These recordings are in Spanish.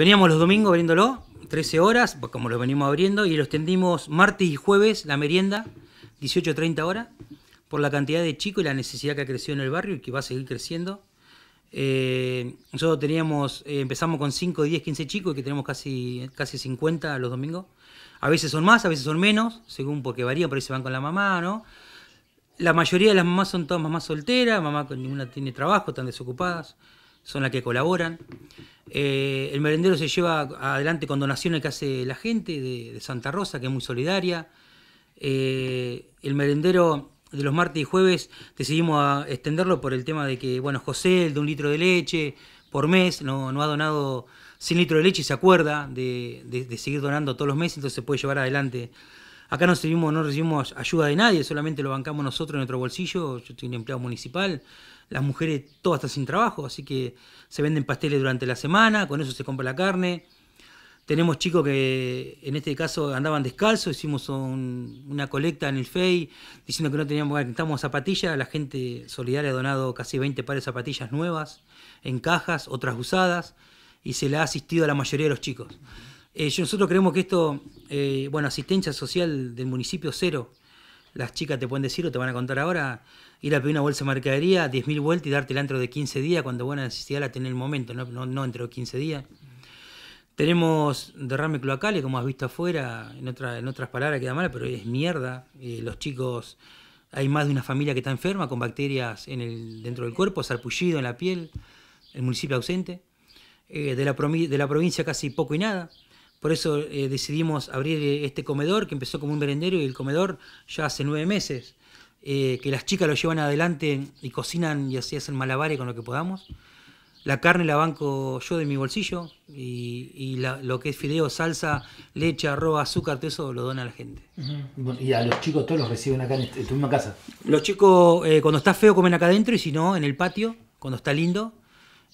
Veníamos los domingos abriéndolo, 13 horas, pues, como lo venimos abriendo, y lo extendimos martes y jueves, la merienda, 18-30 horas, por la cantidad de chicos y la necesidad que ha crecido en el barrio y que va a seguir creciendo. Eh, nosotros teníamos, eh, empezamos con 5, 10, 15 chicos y que tenemos casi, casi 50 los domingos. A veces son más, a veces son menos, según porque varía, por ahí se van con la mamá, ¿no? La mayoría de las mamás son todas mamás solteras, mamá que ninguna tiene trabajo, están desocupadas son las que colaboran. Eh, el merendero se lleva adelante con donaciones que hace la gente de, Santa Rosa, que es muy solidaria. Eh, el merendero de los martes y jueves decidimos a extenderlo por el tema de que, bueno, José, el de un litro de leche por mes, no, ha donado 100 litros de leche y se acuerda de, de seguir donando todos los meses, entonces se puede llevar adelante Acá no recibimos, no recibimos ayuda de nadie, solamente lo bancamos nosotros en nuestro bolsillo. Yo estoy un empleado municipal, las mujeres todas están sin trabajo, así que se venden pasteles durante la semana, con eso se compra la carne. Tenemos chicos que en este caso andaban descalzos, hicimos una colecta en el FEI diciendo que no teníamos que zapatillas, la gente solidaria ha donado casi 20 pares de zapatillas nuevas, en cajas, otras usadas, y se le ha asistido a la mayoría de los chicos. Eh, nosotros creemos que esto, eh, bueno, asistencia social del municipio cero, las chicas te pueden decir o te van a contar ahora, ir a pedir una bolsa de mercadería, 10.000 vueltas y dártela dentro de 15 días cuando buena necesidad la tenés en el momento, no, no, dentro de 15 días. Tenemos derrame cloacales, como has visto afuera, en, en otras palabras queda mal, pero es mierda. Eh, los chicos, hay más de una familia que está enferma con bacterias en el, dentro del cuerpo, sarpullido en la piel, el municipio ausente. de, la de la provincia casi poco y nada. Por eso eh, decidimos abrir eh, este comedor, que empezó como un merendero y el comedor ya hace nueve meses, eh, que las chicas lo llevan adelante y cocinan y así hacen malabares con lo que podamos. La carne la banco yo de mi bolsillo y, lo que es fideo, salsa, leche, arroz, azúcar, todo eso lo dona la gente. Y a los chicos todos los reciben acá en, este, tu misma casa. Los chicos cuando está feo comen acá adentro y si no en el patio, cuando está lindo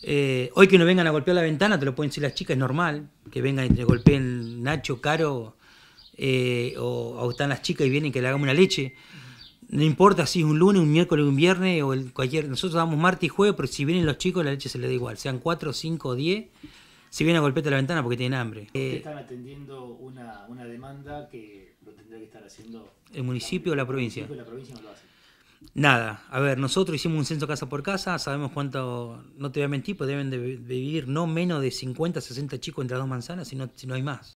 eh, hoy que no vengan a golpear la ventana, te lo pueden decir las chicas, es normal que vengan y te golpeen Nacho, Caro, eh, o, están las chicas y vienen que le hagamos una leche. No importa si es un lunes, un miércoles, un viernes o el cualquier. Nosotros damos martes y jueves, pero si vienen los chicos, la leche se les da igual, sean 4, 5 o 10. Si vienen a golpear la ventana porque tienen hambre. Eh, están atendiendo una, una, demanda que lo tendría que estar haciendo el municipio o la provincia. El municipio la provincia no lo hace. Nada, a ver, nosotros hicimos un censo casa por casa, sabemos cuánto, no te voy a mentir, pues deben de vivir no menos de 50, 60 chicos entre dos manzanas, si si no hay más.